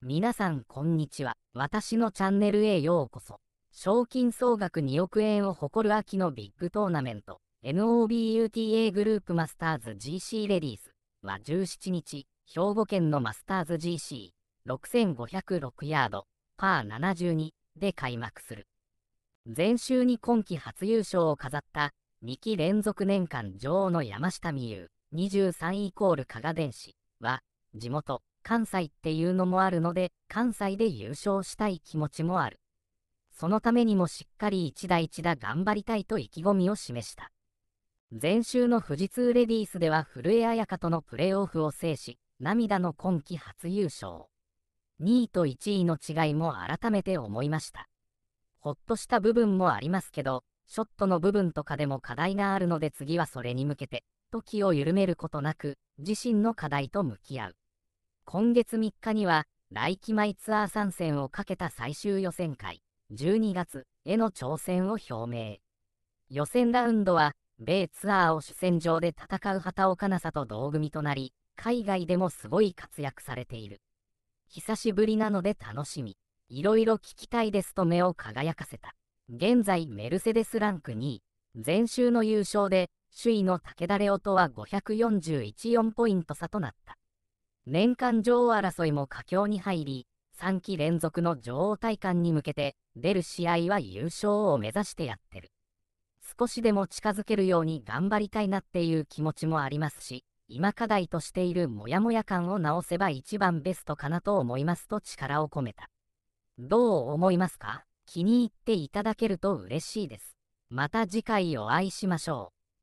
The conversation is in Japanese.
皆さんこんにちは。私のチャンネルへようこそ。賞金総額2億円を誇る秋のビッグトーナメント、NOBUTA グループマスターズ GC レディースは17日、兵庫県のマスターズ GC、6506ヤード、パー72で開幕する。前週に今季初優勝を飾った2期連続年間女王の山下美優23イコール加賀電子は地元関西っていうのもあるので、関西で優勝したい気持ちもある。そのためにもしっかり一打一打頑張りたいと意気込みを示した。前週の富士通レディースでは古江彩佳とのプレーオフを制し、涙の今季初優勝。2位と1位の違いも改めて思いました。ほっとした部分もありますけど、ショットの部分とかでも課題があるので次はそれに向けて、時を緩めることなく、自身の課題と向き合う。今月3日には来期前ツアー参戦をかけた最終予選会12月への挑戦を表明予選ラウンドは米ツアーを主戦場で戦う畑岡奈紗と同組となり海外でもすごい活躍されている久しぶりなので楽しみいろいろ聞きたいですと目を輝かせた現在メルセデスランク2位前週の優勝で首位の武田レオとは5414ポイント差となった年間女王争いも佳境に入り、3期連続の女王体感に向けて、出る試合は優勝を目指してやってる。少しでも近づけるように頑張りたいなっていう気持ちもありますし、今課題としているモヤモヤ感を直せば一番ベストかなと思いますと力を込めた。どう思いますか気に入っていただけると嬉しいです。また次回お会いしましょう。